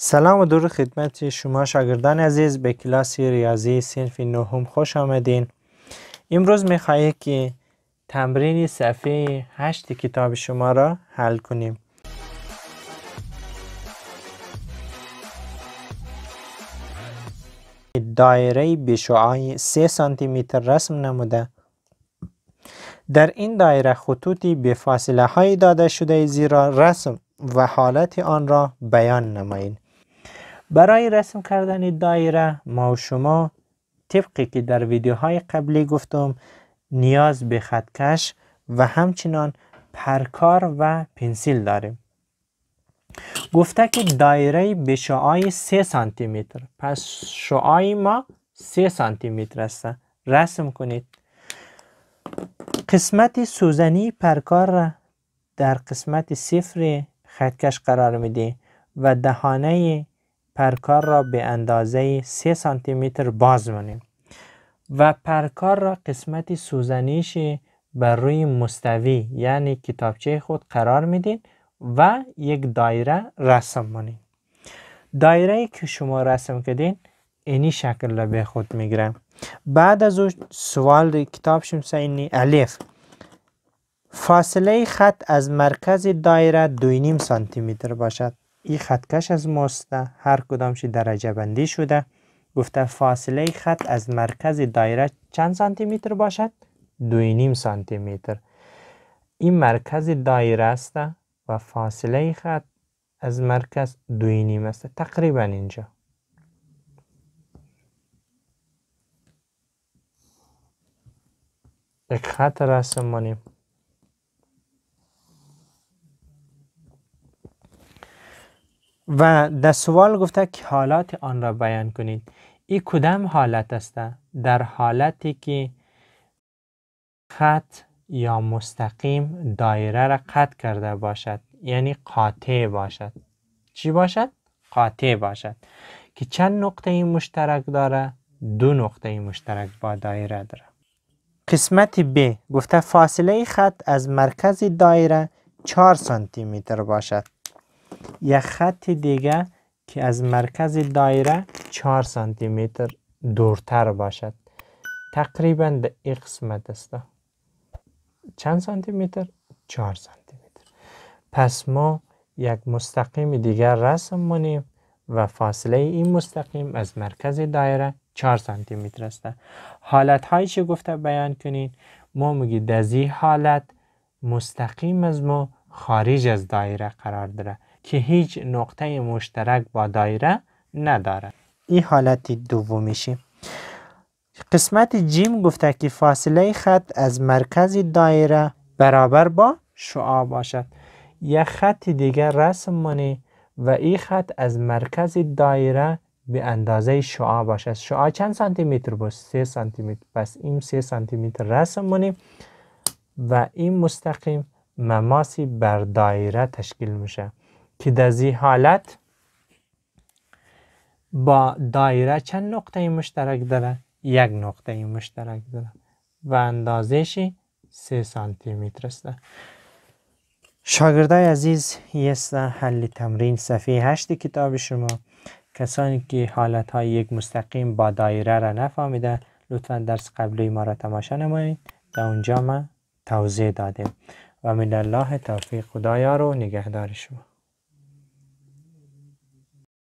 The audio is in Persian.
سلام و دور خدمت شما شاگردان عزیز به کلاس ریاضی صنف نهم خوش آمدین امروز میخواهید که تمرین صفحه 8 کتاب شما را حل کنیم دایره بشعای 3 سانتی متر رسم نموده در این دایره خطوطی به فاصله های داده شده زیرا رسم و حالت آن را بیان نمایید برای رسم کردن دایره ما و شما طبقی که در ویدیوهای قبلی گفتم نیاز به خطکش و همچنان پرکار و پنسیل داریم گفته که دایره به شعای 3 سانتی متر پس شعای ما 3 سانتی متر است رسم کنید قسمت سوزنی پرکار را در قسمت صفر خطکش قرار میده و دهانه پرکار را به اندازه 3 سانتی متر باز کنیم و پرکار را قسمت سوزنیش بر روی مستوی یعنی کتابچه خود قرار میدین و یک دایره رسم کنین دایره که شما رسم کردین اینی شکل را به خود میگیرم بعد از او سوال کتاب شمسه اینی الف فاصله خط از مرکز دایره 2.5 سانتی متر باشد این خطکش از ماست. هر کدامش درجه بندی شده گفته فاصله خط از مرکز دایره چند سانتی متر باشد؟ دو نیم سانتی متر این مرکز دایره است و فاصله خط از مرکز دو نیم است تقریبا اینجا یک خط رسم و در سوال گفته که حالات آن را بیان کنید این کدام حالت است در حالتی که خط یا مستقیم دایره را قطع کرده باشد یعنی قاطع باشد چی باشد قاطع باشد که چند نقطه مشترک داره دو نقطه مشترک با دایره داره قسمت ب گفته فاصله خط از مرکز دایره 4 سانتی متر باشد یک خط دیگه که از مرکز دایره 4 سانتی متر دورتر باشد تقریبا در این قسمت است چند سانتی متر 4 سانتی متر پس ما یک مستقیم دیگر رسم مونیم و فاصله این مستقیم از مرکز دایره 4 سانتی متر است حالت هایش گفته بیان کنین ما میگی در حالت مستقیم از ما خارج از دایره قرار داره که هیچ نقطه مشترک با دایره نداره. این حالت میشه. قسمت جیم گفته که فاصله خط از مرکز دایره برابر با شعا باشد یک خط دیگر رسم مانی و این خط از مرکز دایره به اندازه شعا باشد شعا چند سانتی متر بود 3 سانتی متر پس این سه سانتی متر رسم مانی و این مستقیم مماسی بر دایره تشکیل میشه که در این حالت با دایره چند نقطه مشترک داره یک نقطه مشترک داره و اندازهشی سه سانتی متر است شاگردای عزیز یست حل تمرین صفحه هشت کتاب شما کسانی که حالت های یک مستقیم با دایره را نفهمیده لطفا درس قبلی ما را تماشا نمایید در اونجا ما توضیح دادیم و من الله توفیق خدایا رو نگهدار شما